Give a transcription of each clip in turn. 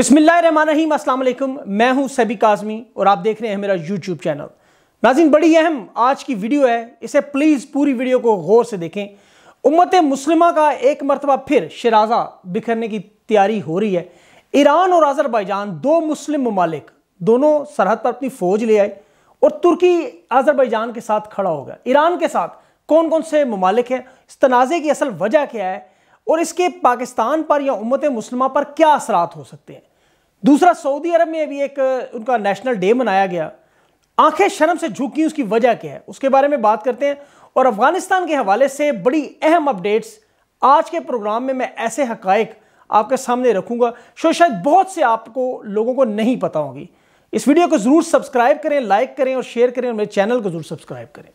बिसमीम अल्लाम मैं हूं सभी काजमी और आप देख रहे हैं मेरा यूट्यूब चैनल नाजिन बड़ी अहम आज की वीडियो है इसे प्लीज़ पूरी वीडियो को गौर से देखें उम्मत मुस्लिमा का एक मरतबा फिर शराजा बिखरने की तैयारी हो रही है ईरान और आज़रबाईजान दो मुस्लिम ममालिक दोनों सरहद पर अपनी फ़ौज ले आए और तुर्की आज़रबाईजान के साथ खड़ा हो गया ईरान के साथ कौन कौन से ममालिक हैं इस तनाज़े की असल वजह क्या है और इसके पाकिस्तान पर या उम्मत मुस्लिमा पर क्या असरात हो सकते हैं दूसरा सऊदी अरब में अभी एक उनका नेशनल डे मनाया गया आंखें शर्म से झुकी उसकी वजह क्या है उसके बारे में बात करते हैं और अफगानिस्तान के हवाले से बड़ी अहम अपडेट्स आज के प्रोग्राम में मैं ऐसे हक आपके सामने रखूंगा जो शायद बहुत से आपको लोगों को नहीं पता होगी इस वीडियो को ज़रूर सब्सक्राइब करें लाइक करें और शेयर करें और मेरे चैनल को ज़रूर सब्सक्राइब करें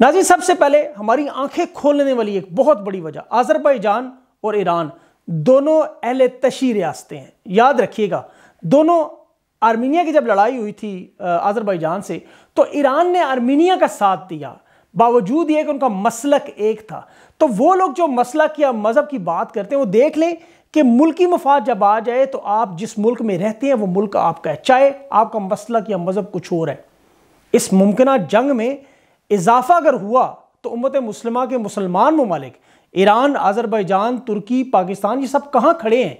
नाजी सबसे पहले हमारी आंखें खोलने वाली एक बहुत बड़ी वजह आज़रबाईजान और ईरान दोनों अहल तशी रियासतें हैं याद रखिएगा दोनों आर्मीनिया की जब लड़ाई हुई थी आज़रबाईजान से तो ईरान ने आर्मीनिया का साथ दिया बावजूद ये कि उनका मसलक एक था तो वो लोग जो मसलक या मज़हब की बात करते हैं वो देख लें कि मुल्की मफाद जब आ जाए तो आप जिस मुल्क में रहते हैं वो मुल्क आपका है चाहे आपका मसलक या मज़हब कुछ और है इस मुमकिन जंग में इजाफा अगर हुआ तो उमत मुसलमा के मुसलमान ममालिक ईरान आज़रबैजान तुर्की पाकिस्तान ये सब कहाँ खड़े हैं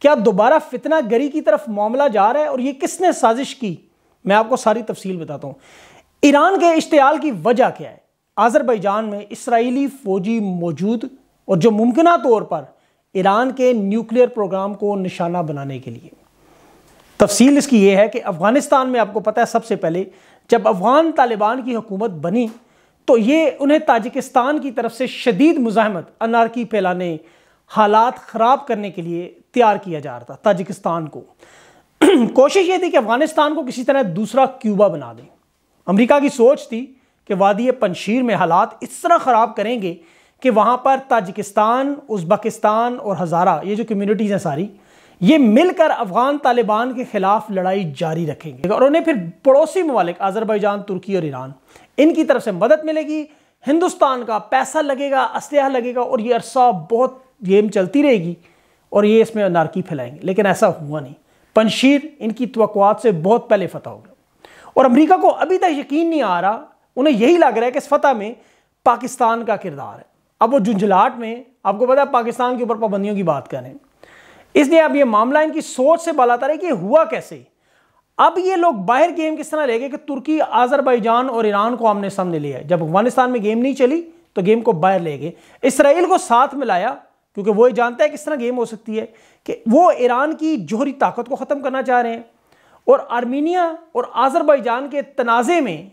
क्या दोबारा फितना गरी की तरफ मामला जा रहा है और ये किसने साजिश की मैं आपको सारी तफसील बताता हूँ ईरान के इश्तियाल की वजह क्या है आज़रबैजान में इसराइली फ़ौजी मौजूद और जो मुमकिन तौर पर ईरान के न्यूक्लियर प्रोग्राम को निशाना बनाने के लिए तफसील इसकी यह है कि अफ़गानिस्तान में आपको पता है सबसे पहले जब अफ़गान तालिबान की हुकूमत बनी तो ये उन्हें ताजिकिस्तान की तरफ से शदीद मुजाहमत अनारकी फैलाने हालात ख़राब करने के लिए तैयार किया जा रहा था ताजिकिस्तान को कोशिश ये थी कि अफ़गानिस्तान को किसी तरह दूसरा क्यूबा बना दें अमरीका की सोच थी कि वादी पनशीर में हालात इस तरह ख़राब करेंगे कि वहाँ पर ताजिकिस्तान उज़्बकिस्तान और हज़ारा ये जो कम्यूनिटीज़ हैं सारी ये मिलकर अफ़गान तालिबान के ख़िलाफ़ लड़ाई जारी रखेंगे और उन्हें फिर पड़ोसी ममालिक आजरबाईजान तुर्की और ईरान इनकी तरफ से मदद मिलेगी हिंदुस्तान का पैसा लगेगा असलह लगेगा और ये अरसा बहुत गेम चलती रहेगी और ये इसमें नारकी फैलाएंगे लेकिन ऐसा हुआ नहीं पंशीर इनकी तवक़ात से बहुत पहले फतह हो गया और अमेरिका को अभी तक यकीन नहीं आ रहा उन्हें यही लग रहा है कि इस फतह में पाकिस्तान का किरदार है अब वो झुंझलाट में आपको पता है पाकिस्तान के ऊपर पाबंदियों की बात करें इसलिए अब ये मामला इनकी सोच से बलाता रहे कि हुआ कैसे अब ये लोग बाहर गेम किस तरह ले गए कि तुर्की आजरबाईजान और ईरान को हमने सामने लिया है जब अफगानिस्तान में गेम नहीं चली तो गेम को बाहर ले गए इसराइल को साथ में लाया क्योंकि वो ये जानता है किस तरह गेम हो सकती है कि वो ईरान की जोहरी ताकत को ख़त्म करना चाह रहे हैं और आर्मीनिया और आजरबाईजान के तनाज़े में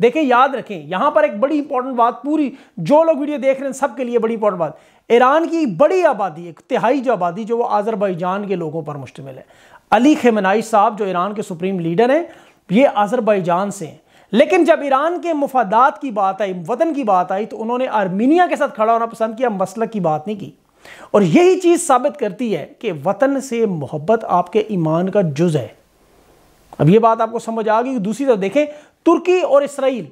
देखें याद रखें यहाँ पर एक बड़ी इंपॉर्टेंट बात पूरी जो लोग वीडियो देख रहे हैं सबके लिए बड़ी इंपॉर्टेंट बात ईरान की बड़ी आबादी एक तिहाई जो आबादी जो वो आजरबाईजान के लोगों पर मुश्तमिल है अली खेमनाई साहब जो ईरान के सुप्रीम लीडर हैं ये अजरबैजान से हैं लेकिन जब ईरान के मुफादात की बात आई वतन की बात आई तो उन्होंने आर्मीनिया के साथ खड़ा होना पसंद किया मसलक की बात नहीं की और यही चीज़ साबित करती है कि वतन से मोहब्बत आपके ईमान का जुज है अब ये बात आपको समझ आ गई दूसरी तरफ देखें तुर्की और इसराइल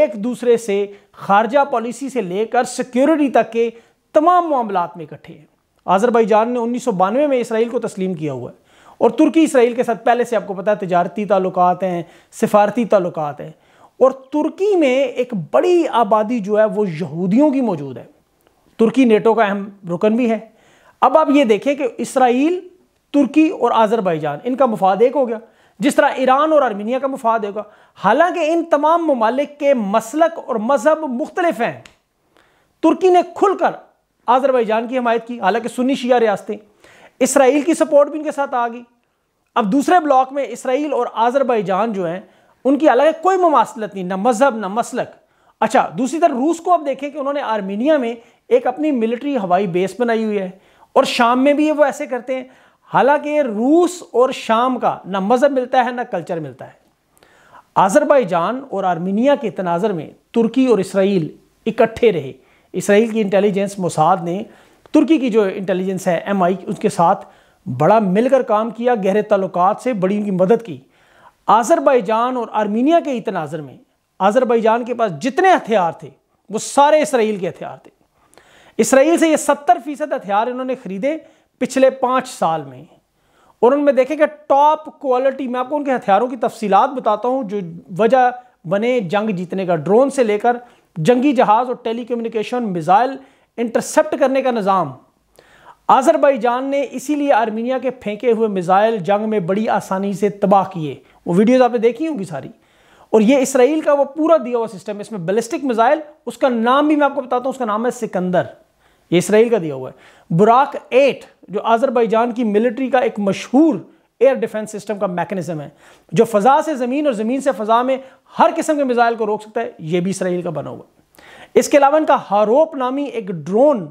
एक दूसरे से खारजा पॉलिसी से लेकर सिक्योरिटी तक के तमाम मामला में इकट्ठे हैं आज़रबाईजान ने उन्नीस में इसराइल को तस्लीम किया हुआ है और तुर्की इसराइल के साथ पहले से आपको पता है तजारती ताल्लुक हैं सिफारती ताल्लुक हैं और तुर्की में एक बड़ी आबादी जो है वो यहूदियों की मौजूद है तुर्की नेटो का अहम रुकन भी है अब आप ये देखें कि इसराइल तुर्की और आज़रबाईजान इनका मुफाद एक हो गया जिस तरह ईरान और आर्मीनिया का मुफाद होगा हालांकि इन तमाम ममालिक के मसलक और मजहब मुख्तलिफ हैं तुर्की ने खुलकर आज़रबाईजान की हमायत की हालांकि सुनी शिया रियासतें इसराइल की सपोर्ट भी इनके साथ आ गई अब दूसरे ब्लॉक में इसराइल और आज़रबाईजान जो हैं उनकी अलग कोई ममासलत नहीं ना मजहब ना मसलक अच्छा दूसरी तरफ रूस को अब देखें कि उन्होंने आर्मीनिया में एक अपनी मिलिट्री हवाई बेस बनाई हुई है और शाम में भी ये वो ऐसे करते हैं हालांकि रूस और शाम का ना मज़हब मिलता है ना कल्चर मिलता है आज़रबाईजान और आर्मीनिया के तनाजर में तुर्की और इसराइल इकट्ठे रहे इसराइल की इंटेलिजेंस मोसाद ने तुर्की की जो इंटेलिजेंस है एम आई उसके साथ बड़ा मिलकर काम किया गहरे तल्लक से बड़ी उनकी मदद की आज़रबाईजान और आर्मीनिया के ही तनाजर में आज़रबाईजान के पास जितने हथियार थे वो सारे इसराइल के हथियार थे इसराइल से ये सत्तर फीसद हथियार इन्होंने ख़रीदे पिछले पाँच साल में और उनमें देखें कि टॉप क्वालिटी मैं आपको उनके हथियारों की तफसीलात बताता हूँ जो वजह बने जंग जीतने का ड्रोन से लेकर जंगी जहाज़ और टेली कम्युनिकेशन मिज़ाइल इंटरसेप्ट करने का निज़ाम आज़रबाईजान ने इसीलिए आर्मीनिया के फेंके हुए मिज़ाइल जंग में बड़ी आसानी से तबाह किए वो वीडियोज़ आपने देखी होंगी सारी और ये इसराइल का वो पूरा दिया हुआ सिस्टम इसमें बैलिस्टिक मिज़ाइल उसका नाम भी मैं आपको बताता हूँ उसका नाम है सिकंदर ये इसराइल का दिया हुआ है बुराक एट जो आज़रबाईजान की मिलिट्री का एक मशहूर एयर डिफेंस सिस्टम का मैकेनिज्म है जो फ़जा से ज़मीन और ज़मीन से फ़जा में हर किस्म के मिज़ाइल को रोक सकता है ये भी इसराइल का बना हुआ है इसके अलावा इनका हारोप नामी एक ड्रोन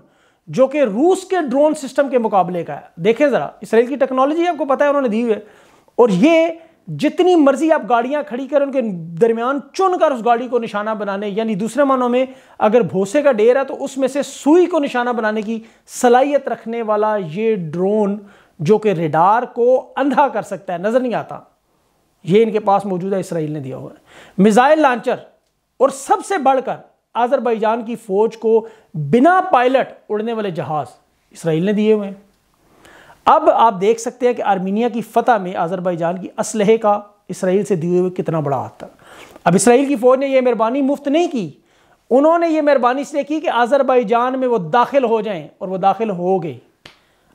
जो कि रूस के ड्रोन सिस्टम के मुकाबले का है देखें ज़रा इसराइल की टेक्नोलॉजी आपको पता है उन्होंने दी हुई है और ये जितनी मर्जी आप गाड़ियां खड़ी कर उनके दरमियान चुनकर उस गाड़ी को निशाना बनाने यानी दूसरे मानों में अगर भोसे का ढेर है तो उसमें से सुई को निशाना बनाने की सलाहियत रखने वाला ये ड्रोन जो कि रेडार को अंधा कर सकता है नज़र नहीं आता ये इनके पास मौजूदा इसराइल ने दिया हुआ है मिज़ाइल लॉन्चर और सबसे बढ़कर आजरबाईजान की फौज को बिना पायलट उड़ने वाले जहाज इसराइल ने दिए हुए हैं अब आप देख सकते हैं कि आर्मीनिया की फतह में आजरबाईजान की असलहे का इसराइल से दिए हुए कितना बड़ा हाथ था अब इसराइल की फौज ने यह मेहरबानी मुफ्त नहीं की उन्होंने यह मेहरबानी इसलिए की कि आजरबाईजान में वो दाखिल हो जाएं और वो दाखिल हो गए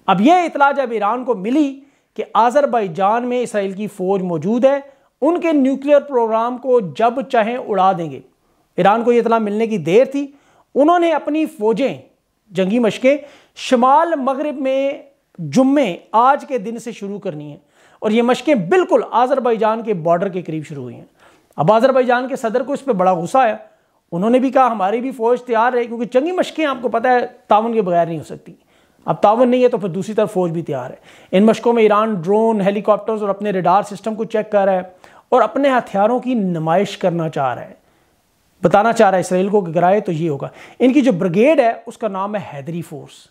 अब यह इतला जब ईरान को मिली कि आजरबाईजान में इसराइल की फौज मौजूद है उनके न्यूक्लियर प्रोग्राम को जब चाहें उड़ा देंगे ईरान को ये इतला मिलने की देर थी उन्होंने अपनी फ़ौजें जंगी मशकें शमाल मगरब में जुम्मे आज के दिन से शुरू करनी है और ये मशकें बिल्कुल आज़रबाईजान के बॉर्डर के करीब शुरू हुई हैं अब आज़रबाईजान के सदर को इस पर बड़ा गुस्सा आया उन्होंने भी कहा हमारी भी फ़ौज तैयार है क्योंकि जंगी मशकें आपको पता है तावन के बगैर नहीं हो सकती अब तावन नहीं है तो फिर दूसरी तरफ फौज भी तैयार है इन मशकों में ईरान ड्रोन हेलीकॉप्टर्स और अपने रेडार सिस्टम को चेक कर रहा है और अपने हथियारों की नुमाइश करना चाह रहा है बताना चाह रहा है इसराइल को गिराए तो ये होगा इनकी जो ब्रिगेड है उसका नाम है हैदरी फोर्स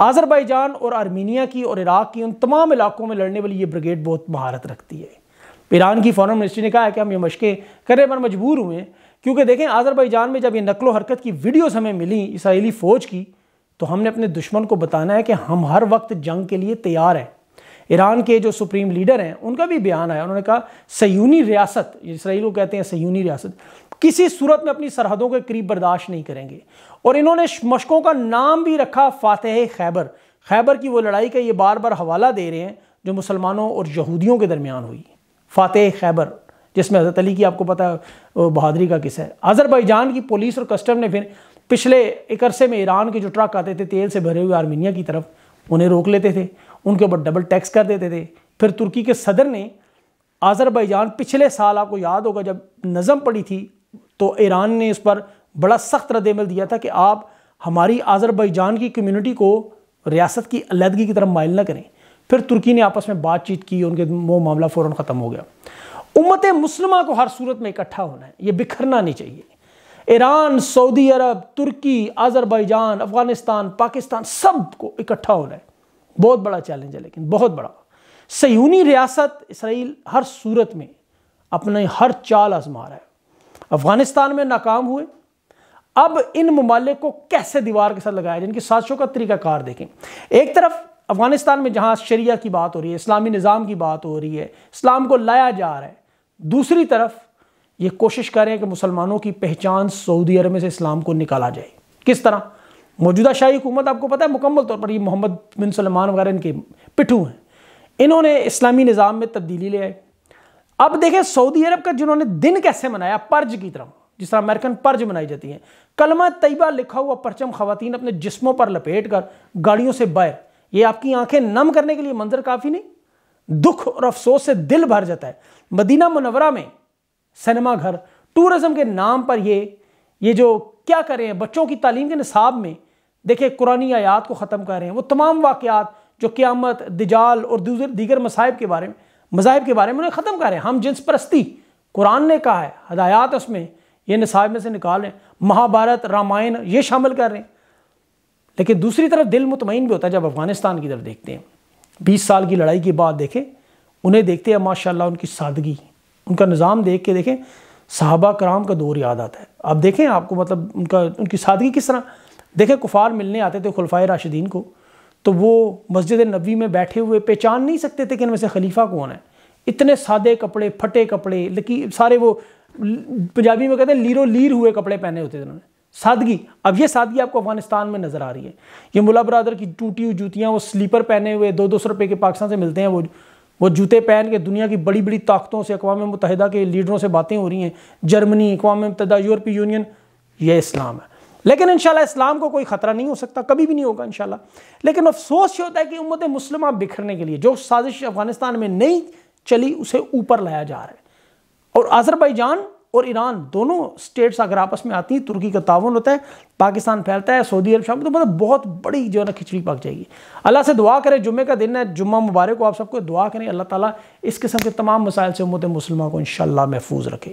आज़रबाईजान और आर्मीनिया की और इराक़ की उन तमाम इलाकों में लड़ने वाली ये ब्रिगेड बहुत महारत रखती है ईरान की फॉरन मिनिस्ट्री ने कहा है कि हम ये मशक़ें करने पर मजबूर हुए क्योंकि देखें आज़रबाईजान में जब ये नकलो हरकत की वीडियोज़ हमें मिली इसराइली फ़ौज की तो हमने अपने दुश्मन को बताना है कि हम हर वक्त जंग के लिए तैयार हैं ईरान के जो सुप्रीम लीडर हैं उनका भी बयान आया उन्होंने कहा सयूनी रियासत इसराइल को कहते हैं सयूनी रियासत किसी सूरत में अपनी सरहदों के करीब बर्दाश्त नहीं करेंगे और इन्होंने मशकों का नाम भी रखा फातह खैबर खैबर की वो लड़ाई का ये बार बार हवाला दे रहे हैं जो मुसलमानों और यहूदियों के दरमियान हुई फातह खैबर जिसमें हज़रत अली की आपको पता है बहादरी का किस्सा है अजरबैजान की पुलिस और कस्टम ने फिर पिछले एक अरसे में ईरान के जो ट्रक आते थे तेल से भरे हुए आर्मीनिया की तरफ उन्हें रोक लेते थे उनके ऊपर डबल टैक्स कर देते थे फिर तुर्की के सदर ने आज़रबाईजान पिछले साल आपको याद होगा जब नज़म पड़ी थी तो ईरान ने इस पर बड़ा सख्त रद्दमल दिया था कि आप हमारी आज़रबाईजान की कम्यूनिटी को रियासत की अलहदगी की तरफ मायल ना करें फिर तुर्की ने आपस में बातचीत की उनके वो मामला फ़ौर ख़त्म हो गया उम्मत मुसलमा को हर सूरत में इकट्ठा होना है ये बिखरना नहीं चाहिए Iran Saudi Arab Turkey Azerbaijan Afghanistan Pakistan सब को इकट्ठा होना है बहुत बड़ा चैलेंज है लेकिन बहुत बड़ा सयूनी रियासत इसराइल हर सूरत में अपने हर चाल आजमा रहा है अफगानिस्तान में नाकाम हुए अब इन ममालिक को कैसे दीवार के साथ लगाया जिनकी साजिशों का तरीकाकार देखें एक तरफ अफगानिस्तान में जहां शरिया की बात हो रही है इस्लामी निज़ाम की बात हो रही है इस्लाम को लाया जा रहा है दूसरी तरफ ये कोशिश करें कि मुसलमानों की पहचान सऊदी अरब में से इस्लाम को निकाला जाए किस तरह मौजूदा शाही हुकूमत आपको पता है मुकम्मल तौर पर ये मोहम्मद बिन सलमान वगैरह इनके पिटू हैं इन्होंने इस्लामी निज़ाम में तब्दीली ले आई अब देखें सऊदी अरब का जिन्होंने दिन कैसे मनाया पर्ज की तरफ जिस तरह अमेरिकन पर्ज मनाई जाती हैं कलमा तयबा लिखा हुआ परचम खवतिन अपने जिस्मों पर लपेट कर गाड़ियों से बाहर ये आपकी आंखें नम करने के लिए मंजर काफ़ी नहीं दुख और अफसोस से दिल भर जाता है मदीना मुनवरा में सिनेमा घर टूरिज़म के नाम पर ये ये जो क्या करें बच्चों की तालीम के निसाब में देखिए कुरानी आयात को ख़त्म कर रहे हैं वो तमाम वाक़ात जो क़्यामत दिजाल और दूसरे दीगर मसाहब के बारे में मज़ाहब के बारे में उन्हें ख़त्म कर रहे हैं हम जिन्स परस्ती कुरान ने कहा है हदायात उसमें ये नसाब में से निकाल रहे हैं महाभारत रामायण ये शामिल कर रहे हैं लेकिन दूसरी तरफ दिल मुतमिन भी होता है जब अफ़गानिस्तान की तरफ देखते हैं बीस साल की लड़ाई के बाद देखें उन्हें देखते हैं माशा उनकी सादगी उनका निज़ाम देख के देखें साहबा कराम का दौर याद आता है आप देखें आपको मतलब उनका उनकी सादगी किस तरह देखे कुफार मिलने आते थे खुलफा राशिदीन को तो वो मस्जिद नबी में बैठे हुए पहचान नहीं सकते थे कि इनमें से खलीफा कौन है इतने सादे कपड़े फटे कपड़े लेकिन सारे वो पंजाबी में कहते हैं लीरो लीर हुए कपड़े पहने होते थे उन्होंने सादगी अब ये सादगी आपको अफगानिस्तान में नज़र आ रही है ये मुला बरदर की टूटी हुई जूतियाँ वो स्लीपर पहने हुए दो दो सौ रुपये के पाकिस्तान से मिलते हैं वो वो जूते पहन के दुनिया की बड़ी बड़ी ताकतों से अकवा मुतहदा के लीडरों से बातें हो रही हैं जर्मनी अकवा मुतहदा यूरोपीय यूनियन ये इस्लाम है लेकिन इंशाल्लाह इस्लाम को कोई ख़तरा नहीं हो सकता कभी भी नहीं होगा इंशाल्लाह लेकिन अफसोस ये होता है कि उम्मत मुस्लिमा बिखरने के लिए जो साजिश अफगानिस्तान में नहीं चली उसे ऊपर लाया जा रहा है और आज़रबाईजान और ईरान दोनों स्टेट्स अगर आपस में आती हैं तुर्की का ताउन होता है पाकिस्तान फैलता है सऊदी अरब शाम तो मतलब बहुत बड़ी जो है ना खिचड़ी पक जाएगी अल्लाह से दुआ करें जुम्मे का दिन है जुम्मा मुबारक को आप सबको दुआ करें अल्लाह ताला इस किस्म के तमाम मसाइल से उम्मत मुसलमान को इन महफूज रखें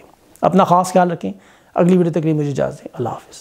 अपना ख़ास ख्याल रखें अगली वीडियो तक मुझे इजाज़ दें अल्लाह हाफ़